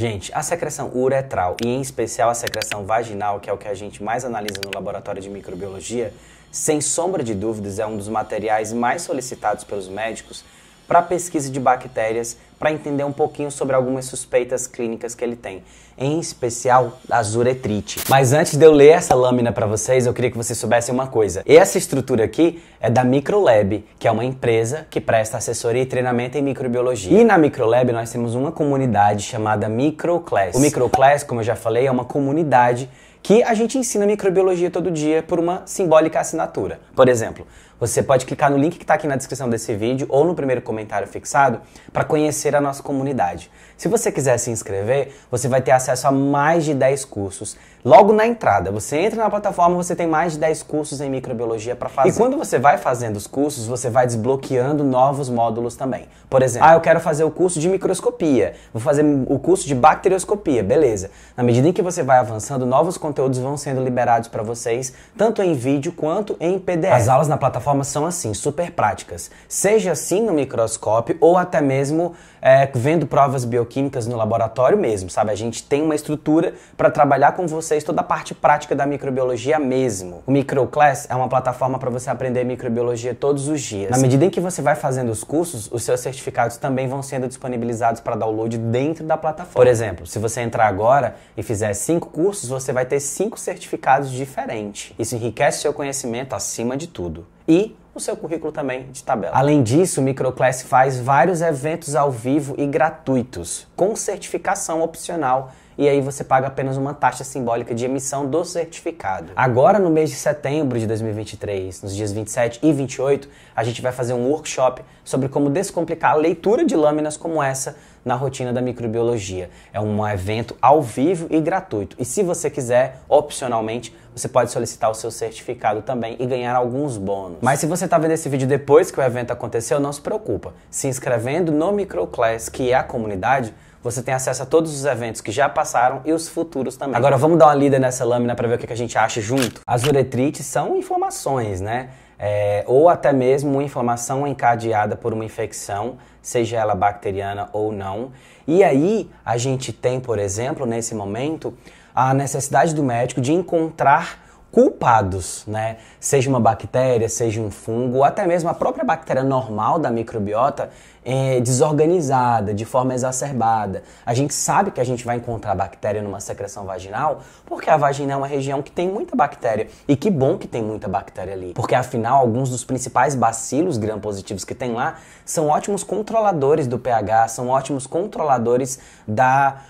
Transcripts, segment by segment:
Gente, a secreção uretral e em especial a secreção vaginal, que é o que a gente mais analisa no laboratório de microbiologia, sem sombra de dúvidas é um dos materiais mais solicitados pelos médicos para pesquisa de bactérias, para entender um pouquinho sobre algumas suspeitas clínicas que ele tem, em especial a uretrite. Mas antes de eu ler essa lâmina para vocês, eu queria que vocês soubessem uma coisa. Essa estrutura aqui é da Microlab, que é uma empresa que presta assessoria e treinamento em microbiologia. E na Microlab nós temos uma comunidade chamada Microclass. O Microclass, como eu já falei, é uma comunidade que a gente ensina microbiologia todo dia por uma simbólica assinatura. Por exemplo, você pode clicar no link que está aqui na descrição desse vídeo ou no primeiro comentário fixado para conhecer a nossa comunidade. Se você quiser se inscrever, você vai ter acesso a mais de 10 cursos. Logo na entrada, você entra na plataforma, você tem mais de 10 cursos em microbiologia para fazer. E quando você vai fazendo os cursos, você vai desbloqueando novos módulos também. Por exemplo, ah, eu quero fazer o curso de microscopia, vou fazer o curso de bacterioscopia, beleza. Na medida em que você vai avançando, novos conteúdos vão sendo liberados para vocês, tanto em vídeo quanto em PDF. As aulas na plataforma forma são assim, super práticas. Seja assim no microscópio ou até mesmo é, vendo provas bioquímicas no laboratório mesmo, sabe? A gente tem uma estrutura para trabalhar com vocês toda a parte prática da microbiologia mesmo. O Microclass é uma plataforma para você aprender microbiologia todos os dias. Na medida em que você vai fazendo os cursos, os seus certificados também vão sendo disponibilizados para download dentro da plataforma. Por exemplo, se você entrar agora e fizer cinco cursos, você vai ter cinco certificados diferentes. Isso enriquece seu conhecimento acima de tudo e o seu currículo também de tabela. Além disso, o Microclass faz vários eventos ao vivo e gratuitos, com certificação opcional e aí você paga apenas uma taxa simbólica de emissão do certificado. Agora, no mês de setembro de 2023, nos dias 27 e 28, a gente vai fazer um workshop sobre como descomplicar a leitura de lâminas como essa na rotina da microbiologia. É um evento ao vivo e gratuito. E se você quiser, opcionalmente, você pode solicitar o seu certificado também e ganhar alguns bônus. Mas se você está vendo esse vídeo depois que o evento aconteceu, não se preocupa. Se inscrevendo no Microclass, que é a comunidade, você tem acesso a todos os eventos que já passaram e os futuros também. Agora vamos dar uma lida nessa lâmina para ver o que a gente acha junto. As uretrites são inflamações, né? é, ou até mesmo uma inflamação encadeada por uma infecção, seja ela bacteriana ou não. E aí a gente tem, por exemplo, nesse momento, a necessidade do médico de encontrar culpados, né? Seja uma bactéria, seja um fungo, ou até mesmo a própria bactéria normal da microbiota é desorganizada, de forma exacerbada. A gente sabe que a gente vai encontrar bactéria numa secreção vaginal, porque a vagina é uma região que tem muita bactéria. E que bom que tem muita bactéria ali, porque afinal alguns dos principais bacilos gram-positivos que tem lá são ótimos controladores do pH, são ótimos controladores da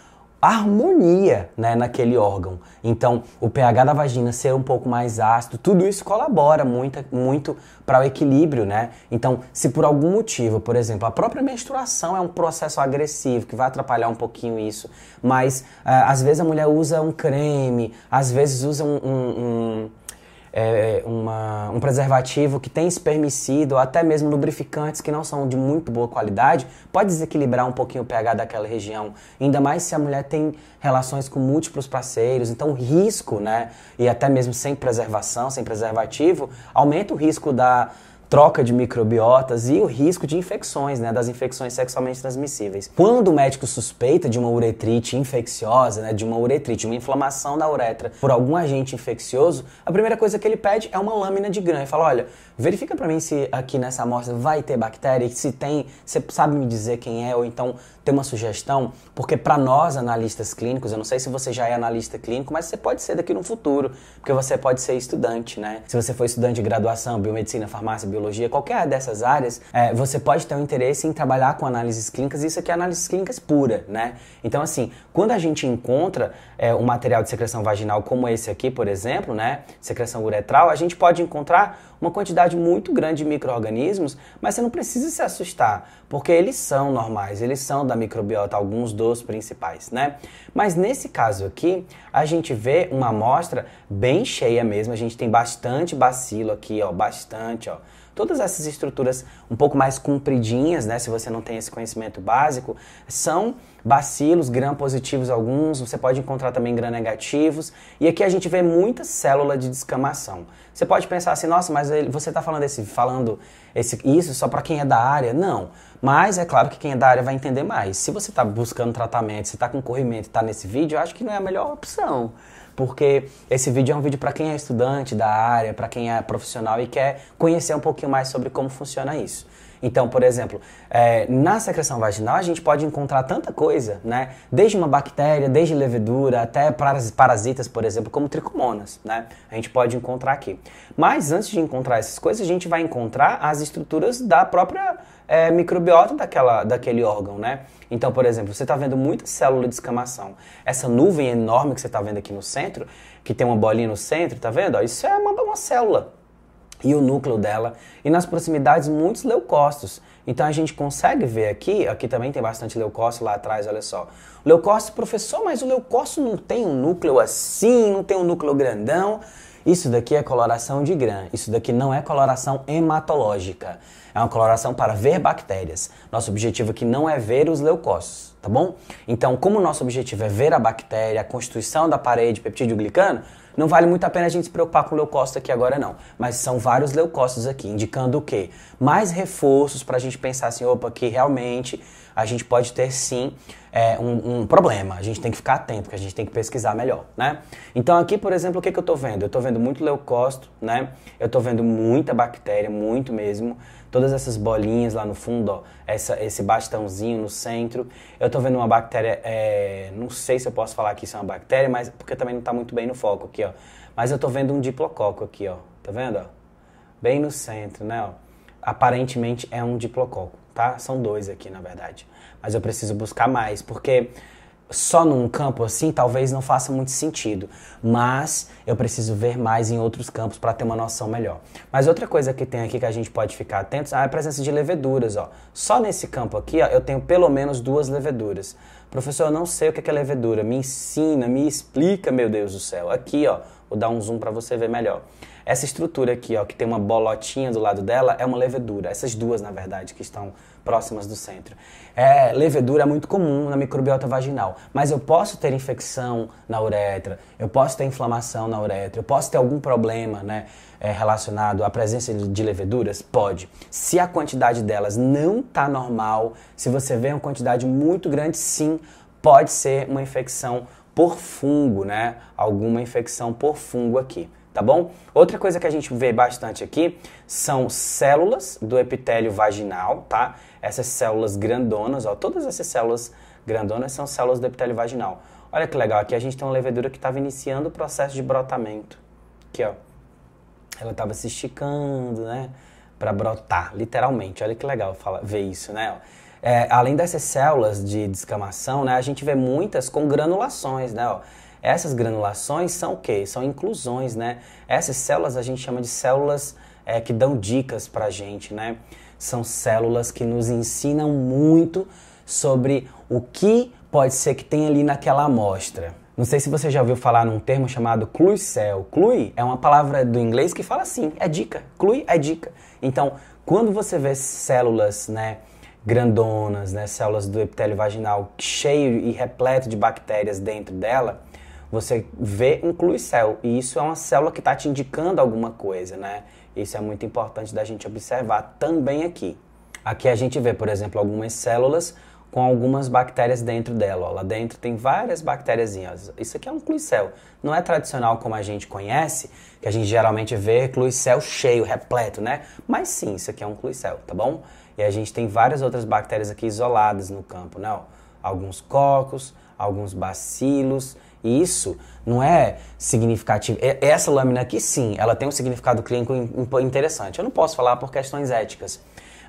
harmonia né, naquele órgão. Então, o pH da vagina ser um pouco mais ácido, tudo isso colabora muito, muito para o equilíbrio, né? Então, se por algum motivo, por exemplo, a própria menstruação é um processo agressivo que vai atrapalhar um pouquinho isso, mas uh, às vezes a mulher usa um creme, às vezes usa um, um, um é, uma, um preservativo que tem espermicida ou até mesmo lubrificantes que não são de muito boa qualidade, pode desequilibrar um pouquinho o pH daquela região. Ainda mais se a mulher tem relações com múltiplos parceiros, então o risco, né? E até mesmo sem preservação, sem preservativo, aumenta o risco da troca de microbiotas e o risco de infecções, né, das infecções sexualmente transmissíveis. Quando o médico suspeita de uma uretrite infecciosa, né, de uma uretrite, uma inflamação da uretra por algum agente infeccioso, a primeira coisa que ele pede é uma lâmina de grã e fala: "Olha, verifica para mim se aqui nessa amostra vai ter bactéria, se tem, você sabe me dizer quem é ou então ter uma sugestão? Porque para nós, analistas clínicos, eu não sei se você já é analista clínico, mas você pode ser daqui no futuro, porque você pode ser estudante, né? Se você for estudante de graduação, biomedicina, farmácia, biologia, qualquer dessas áreas, é, você pode ter um interesse em trabalhar com análises clínicas, e isso aqui é análises clínicas pura, né? Então, assim, quando a gente encontra é, um material de secreção vaginal como esse aqui, por exemplo, né? Secreção uretral, a gente pode encontrar uma quantidade muito grande de micro-organismos, mas você não precisa se assustar, porque eles são normais, eles são da microbiota, alguns dos principais, né? Mas nesse caso aqui, a gente vê uma amostra bem cheia mesmo, a gente tem bastante bacilo aqui, ó, bastante, ó todas essas estruturas um pouco mais compridinhas, né? Se você não tem esse conhecimento básico, são bacilos gram positivos alguns, você pode encontrar também gram negativos. E aqui a gente vê muita célula de descamação. Você pode pensar assim, nossa, mas você está falando esse, falando esse, isso só para quem é da área? Não. Mas é claro que quem é da área vai entender mais. Se você está buscando tratamento, se está com corrimento, está nesse vídeo, eu acho que não é a melhor opção porque esse vídeo é um vídeo para quem é estudante da área, para quem é profissional e quer conhecer um pouquinho mais sobre como funciona isso. Então, por exemplo, é, na secreção vaginal a gente pode encontrar tanta coisa, né? Desde uma bactéria, desde levedura, até parasitas, por exemplo, como tricomonas, né? A gente pode encontrar aqui. Mas antes de encontrar essas coisas, a gente vai encontrar as estruturas da própria é, microbiota daquela, daquele órgão, né? Então, por exemplo, você está vendo muita célula de escamação. Essa nuvem enorme que você está vendo aqui no centro, que tem uma bolinha no centro, tá vendo? Ó, isso é uma, uma célula e o núcleo dela, e nas proximidades muitos leucócitos. Então a gente consegue ver aqui, aqui também tem bastante leucócito lá atrás, olha só. Leucócito, professor, mas o leucócito não tem um núcleo assim, não tem um núcleo grandão. Isso daqui é coloração de grã, isso daqui não é coloração hematológica. É uma coloração para ver bactérias. Nosso objetivo aqui não é ver os leucócitos, tá bom? Então, como o nosso objetivo é ver a bactéria, a constituição da parede peptídeo glicano, não vale muito a pena a gente se preocupar com leucócito aqui agora não, mas são vários leucócitos aqui, indicando o quê? Mais reforços para a gente pensar assim, opa, que realmente a gente pode ter sim é, um, um, problema. A gente tem que ficar atento, que a gente tem que pesquisar melhor, né? Então aqui, por exemplo, o que, que eu estou vendo? Eu estou vendo muito leucócito, né? Eu estou vendo muita bactéria, muito mesmo. Todas essas bolinhas lá no fundo, ó, essa, esse bastãozinho no centro. Eu estou vendo uma bactéria, é, não sei se eu posso falar que isso é uma bactéria, mas porque também não está muito bem no foco aqui, ó. Mas eu estou vendo um diplococo aqui, ó. Tá vendo? Ó? Bem no centro, né? Ó. Aparentemente é um diplococo tá? São dois aqui, na verdade. Mas eu preciso buscar mais, porque só num campo assim talvez não faça muito sentido, mas eu preciso ver mais em outros campos para ter uma noção melhor. Mas outra coisa que tem aqui que a gente pode ficar atento ah, é a presença de leveduras, ó. Só nesse campo aqui, ó, eu tenho pelo menos duas leveduras. Professor, eu não sei o que é, é levedura. Me ensina, me explica, meu Deus do céu. Aqui, ó, vou dar um zoom para você ver melhor. Essa estrutura aqui, ó, que tem uma bolotinha do lado dela, é uma levedura. Essas duas, na verdade, que estão próximas do centro. É, levedura é muito comum na microbiota vaginal, mas eu posso ter infecção na uretra, eu posso ter inflamação na uretra, eu posso ter algum problema né, é, relacionado à presença de leveduras? Pode. Se a quantidade delas não está normal, se você vê uma quantidade muito grande, sim, pode ser uma infecção por fungo, né? Alguma infecção por fungo aqui tá bom? Outra coisa que a gente vê bastante aqui são células do epitélio vaginal, tá? Essas células grandonas, ó, todas essas células grandonas são células do epitélio vaginal. Olha que legal, aqui a gente tem uma levedura que estava iniciando o processo de brotamento. Aqui, ó. Ela estava se esticando, né? Para brotar, literalmente. Olha que legal fala ver isso, né? É, além dessas células de descamação, né? A gente vê muitas com granulações, né? Ó. Essas granulações são o quê? São inclusões, né? Essas células a gente chama de células é, que dão dicas para a gente, né? São células que nos ensinam muito sobre o que pode ser que tem ali naquela amostra. Não sei se você já ouviu falar num termo chamado clue cell. Clue é uma palavra do inglês que fala assim, é dica. Clue é dica. Então, quando você vê células, né, grandonas, né, células do epitélio vaginal cheio e repleto de bactérias dentro dela, você vê, inclui céu. E isso é uma célula que está te indicando alguma coisa, né? Isso é muito importante da gente observar também aqui. Aqui a gente vê, por exemplo, algumas células com algumas bactérias dentro dela. Ó. Lá dentro tem várias bactériazinhas. Isso aqui é um cluicel. Não é tradicional como a gente conhece, que a gente geralmente vê cluicel cheio, repleto, né? Mas sim, isso aqui é um cluicel, tá bom? E a gente tem várias outras bactérias aqui isoladas no campo, né? Ó, alguns cocos, alguns bacilos, e isso não é significativo. Essa lâmina aqui, sim, ela tem um significado clínico interessante. Eu não posso falar por questões éticas,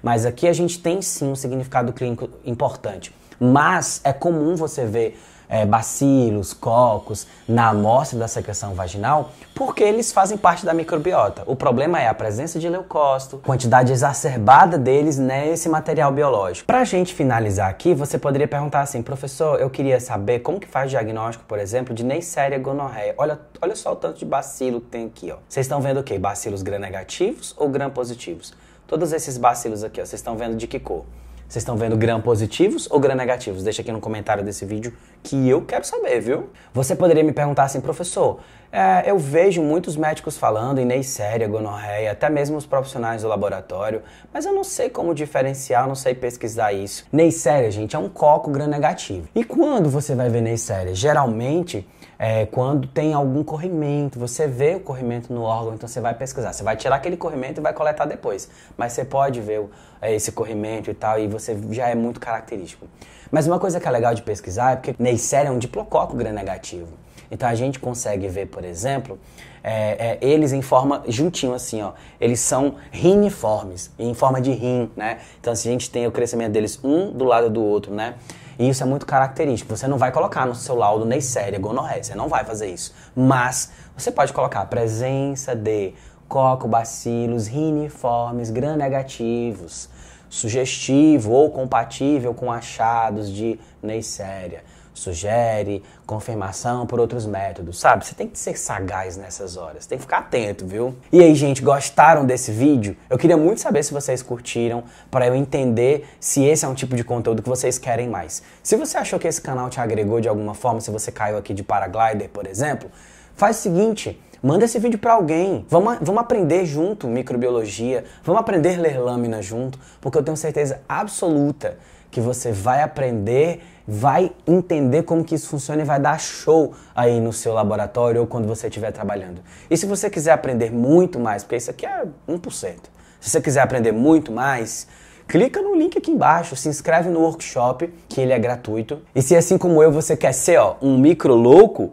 mas aqui a gente tem sim um significado clínico importante. Mas é comum você ver é, bacilos, cocos na amostra da secreção vaginal, porque eles fazem parte da microbiota. O problema é a presença de leucócito, quantidade exacerbada deles nesse material biológico. Para a gente finalizar aqui, você poderia perguntar assim, professor, eu queria saber como que faz diagnóstico, por exemplo, de Neisseria gonorreia. Olha, olha só o tanto de bacilo que tem aqui, ó. Vocês estão vendo o quê? Bacilos gram-negativos ou gram-positivos? Todos esses bacilos aqui, ó, vocês estão vendo de que cor? Vocês estão vendo gram positivos ou gram negativos? Deixa aqui no comentário desse vídeo que eu quero saber, viu? Você poderia me perguntar assim, professor, é, eu vejo muitos médicos falando em neisseria, gonorreia, até mesmo os profissionais do laboratório, mas eu não sei como diferenciar, não sei pesquisar isso. Neisseria, gente, é um coco gram negativo. E quando você vai ver neisseria? Geralmente é, quando tem algum corrimento, você vê o corrimento no órgão, então você vai pesquisar. Você vai tirar aquele corrimento e vai coletar depois. Mas você pode ver é, esse corrimento e tal, e você já é muito característico. Mas uma coisa que é legal de pesquisar é porque Neisseria é um diplococo gram-negativo. Então a gente consegue ver, por exemplo, é, é, eles em forma juntinho assim, ó. Eles são riniformes, em forma de rim, né? Então se a gente tem o crescimento deles um do lado do outro, né? E isso é muito característico. Você não vai colocar no seu laudo neisseria, é gonorreia, você não vai fazer isso. Mas você pode colocar presença de cocobacilos riniformes gram-negativos, sugestivo ou compatível com achados de neisseria sugere, confirmação por outros métodos, sabe? Você tem que ser sagaz nessas horas, tem que ficar atento, viu? E aí, gente, gostaram desse vídeo? Eu queria muito saber se vocês curtiram para eu entender se esse é um tipo de conteúdo que vocês querem mais. Se você achou que esse canal te agregou de alguma forma, se você caiu aqui de paraglider, por exemplo, faz o seguinte, manda esse vídeo para alguém. Vamos, vamos aprender junto microbiologia, vamos aprender ler lâmina junto, porque eu tenho certeza absoluta que você vai aprender vai entender como que isso funciona e vai dar show aí no seu laboratório ou quando você estiver trabalhando. E se você quiser aprender muito mais, porque isso aqui é 1%. Se você quiser aprender muito mais, clica no link aqui embaixo, se inscreve no workshop, que ele é gratuito. E se assim como eu você quer ser, ó, um micro louco,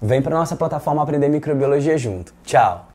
vem para nossa plataforma aprender microbiologia junto. Tchau.